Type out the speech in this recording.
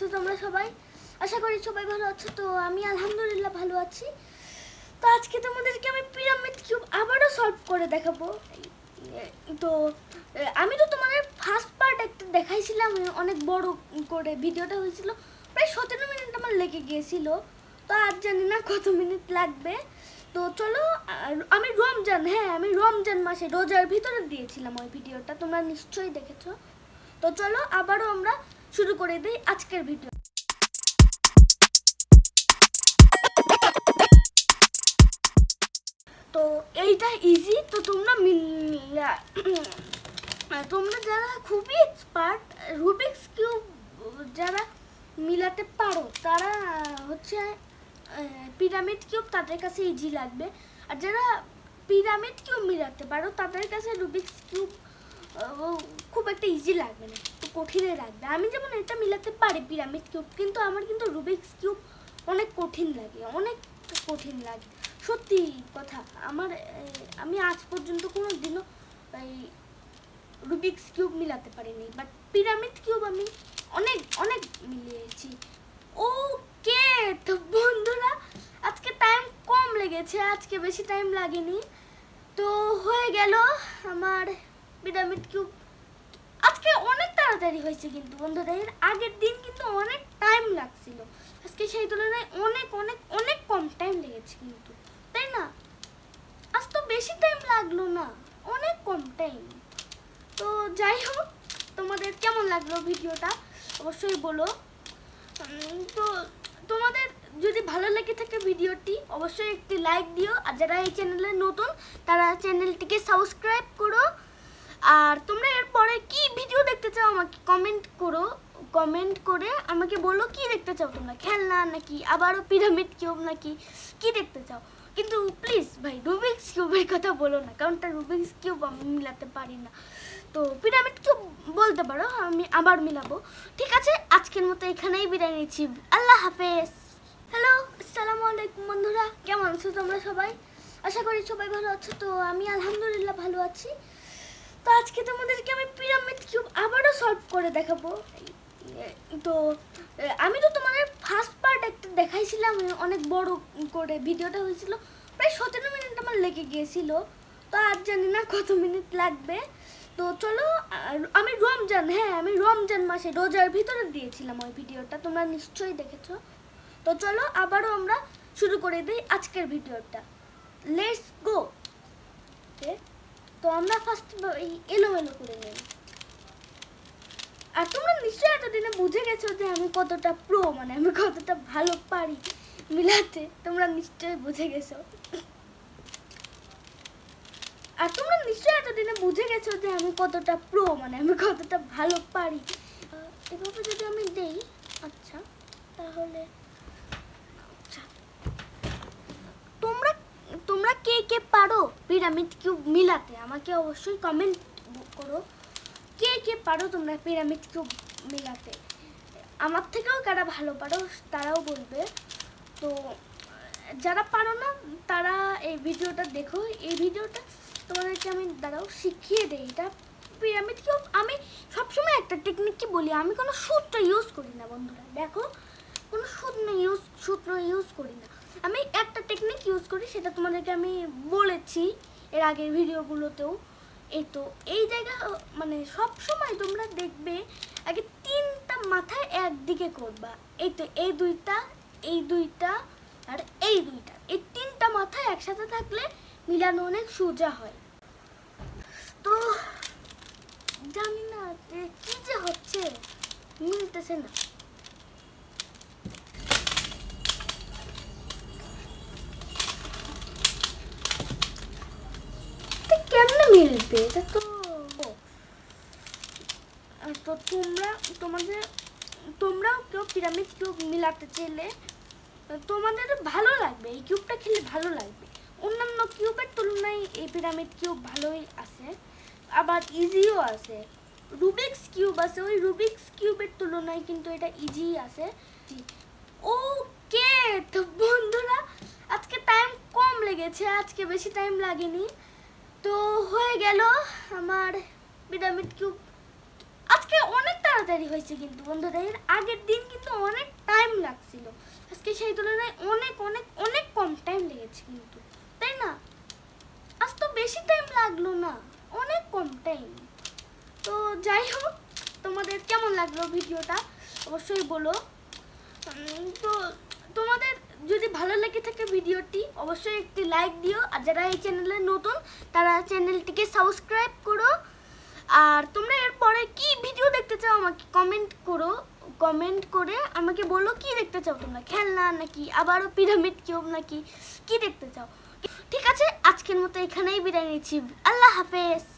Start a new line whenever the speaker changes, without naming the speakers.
আছো তোমরা সবাই আশা করি সবাই ভালো আছো তো আমি আলহামদুলিল্লাহ ভালো আছি তো আজকে তোমাদেরকে আমি পিরামিড কিউব আবারও সলভ করে দেখাবো তো আমি তো তোমাদের ফার্স্ট পার্ট একটা দেখাইছিলাম অনেক বড় করে ভিডিওটা হয়েছিল প্রায় সতেরো মিনিট আমার লেগে গিয়েছিল তো আর জানি না কত মিনিট লাগবে তো চলো আমি রমজান হ্যাঁ আমি রমজান মাসে রোজার ভিতরে দিয়েছিলাম ওই ভিডিওটা তোমরা নিশ্চয়ই দেখেছো তো চলো আবারও আমরা শুরু করে দিই আজকের ভিডিও তো এইটা ইজি তো তোমরা মানে তোমরা যারা খুবই এক্সপার্ট রুবিক্স কিউব যারা মিলাতে পারো তারা হচ্ছে পিরামিড কিউব তাদের কাছে ইজি লাগবে আর যারা পিরামিড কিউব মিলাতে পারো তাদের কাছে রুবিক্স কিউব খুব একটা ইজি লাগবে না কঠিনে রাখবে আমি যেমন এটা মিলাতে পারি পিরামিড কিউব কিন্তু আমার কিন্তু রুবিক্স কিউব অনেক কঠিন লাগে অনেক কঠিন লাগে সত্যি কথা আমার আমি আজ পর্যন্ত কোনো দিনও এই রুবিক্স কিউব মিলাতে পারিনি বাট পিরামিড কিউব আমি অনেক অনেক মিলিয়েছি ওকে তো বন্ধুরা আজকে টাইম কম লেগেছে আজকে বেশি টাইম লাগেনি তো হয়ে গেল আমার পিরামিড কিউব আজকে অনেক তাড়াতাড়ি হয়েছে কিন্তু বন্ধুরা এর আগের দিন কিন্তু অনেক টাইম লাগছিল আজকে সেই তুলনায় অনেক অনেক অনেক কম টাইম লেগেছে কিন্তু তাই না আজ তো বেশি টাইম লাগলো না অনেক কম টাইম তো যাই হোক তোমাদের কেমন লাগলো ভিডিওটা অবশ্যই বলো তো তোমাদের যদি ভালো লেগে থাকে ভিডিওটি অবশ্যই একটি লাইক দিও আর যারা এই চ্যানেলে নতুন তারা চ্যানেলটিকে সাবস্ক্রাইব করো আর তোমরা এরপরে কি ভিডিও দেখতে চাও আমাকে কমেন্ট করো কমেন্ট করে আমাকে বলো কি দেখতে চাও তোমরা খেলনা নাকি আবারও পিরামিড কিউব নাকি কি দেখতে চাও কিন্তু প্লিজ ভাই রুবিক্স কিউবের কথা বলো না কারণ তার রুবিক্স কিউব আমি মিলাতে পারি না তো পিরামিড কিউব বলতে পারো আমি আবার মিলাবো ঠিক আছে আজকের মতো এখানেই বিদায় নিচ্ছি আল্লাহ হাফেজ হ্যালো আসসালামু আলাইকুম বন্ধুরা কেমন আছো তোমরা সবাই আশা করি সবাই ভালো আছো তো আমি আলহামদুলিল্লাহ ভালো আছি তো আজকে তোমাদেরকে আমি পিরামিড কিউব আবারও সলভ করে দেখাবো তো আমি তো তোমাদের ফার্স্ট পার্ট একটা দেখাইছিলাম অনেক বড় করে ভিডিওটা হয়েছিল প্রায় সতেরো মিনিট আমার লেগে গিয়েছিল তো আর জানি না কত মিনিট লাগবে তো চলো আমি রমজান হ্যাঁ আমি রমজান মাসে রোজার ভিতরে দিয়েছিলাম ওই ভিডিওটা তোমরা নিশ্চয়ই দেখেছো তো চলো আবারও আমরা শুরু করে দিই আজকের ভিডিওটা লেটস আমরা ফার্স্ট এলোমেলো করে নিই আর তোমরা নিশ্চয়ই এতদিনে বুঝে গেছো যে আমি কতটা প্রো মানে আমি কতটা ভালো পারি মিলাতে তোমরা নিশ্চয়ই বুঝে গেছো আর তোমরা নিশ্চয়ই এতদিনে বুঝে গেছো যে আমি কতটা প্রো মানে আমি কতটা ভালো পারি এভাবে যদি আমি দেই আচ্ছা তাহলে তোমরা কে কে পারো পিরামিড কিউব মিলাতে আমাকে অবশ্যই কমেন্ট করো কে কে পারো তোমরা পিরামিড কিউব মিলাতে আমার থেকেও কারা ভালো পারো তারাও বলবে তো যারা পারো না তারা এই ভিডিওটা দেখো এই ভিডিওটা তোমাদেরকে আমি দাঁড়াও শিখিয়ে দিই এটা পিরামিড কিউব আমি সবসময় একটা টেকনিক কি বলি আমি কোনো সূত্র ইউজ করি না বন্ধুরা দেখো কোনো সূত্র ইউজ সূত্র ইউজ করি না আমি একটা টেকনিক ইউজ করি সেটা তোমাদেরকে আমি বলেছি এর আগের ভিডিওগুলোতেও এই তো এই জায়গা মানে সব সময় তোমরা দেখবে আগে তিনটা মাথা একদিকে করবা এই তো এই দুইটা এই দুইটা আর এই দুইটা এই তিনটা মাথা একসাথে থাকলে মিলানো অনেক সোজা হয় তো জানি না কি যে হচ্ছে মিলতেছে না এটা তো তো তোমরা তোমাদের তোমরাও কেউ পিরামিড কিউব মিলাতে চাইলে তোমাদের ভালো লাগবে এই কিউবটা খেলে ভালো লাগবে অন্যান্য কিউবের তুলনায় এই পিরামিড কিউব ভালোই আছে আবার ইজিও আছে রুবিক্স কিউব আছে ওই রুবিক্স কিউবের তুলনায় কিন্তু এটা ইজি আছে ওকে তো বন্ধুরা আজকে টাইম কম লেগেছে আজকে বেশি টাইম লাগেনি তো হয়ে গেল আমার পিরামিড কিউব আজকে অনেক তাড়াতাড়ি হয়েছে কিন্তু বন্ধুরা এর আগের দিন কিন্তু অনেক টাইম লাগছিল আজকে সেই তুলনায় অনেক অনেক অনেক কম টাইম লেগেছে কিন্তু তাই না আজ তো বেশি টাইম লাগলো না অনেক কম টাইম তো যাই হোক তোমাদের কেমন লাগলো ভিডিওটা অবশ্যই বলো তো তোমাদের যদি ভালো লেগে থাকে ভিডিওটি অবশ্যই একটি লাইক দিও আর যারা এই চ্যানেলে নতুন তারা চ্যানেলটিকে সাবস্ক্রাইব করো আর তোমরা এরপরে কি ভিডিও দেখতে চাও আমাকে কমেন্ট করো কমেন্ট করে আমাকে বলো কি দেখতে চাও তোমরা খেলনা নাকি আবারও পিরামিড কেউ নাকি কি দেখতে চাও ঠিক আছে আজকের মতো এখানেই বিদায় নিচ্ছি আল্লাহ হাফেজ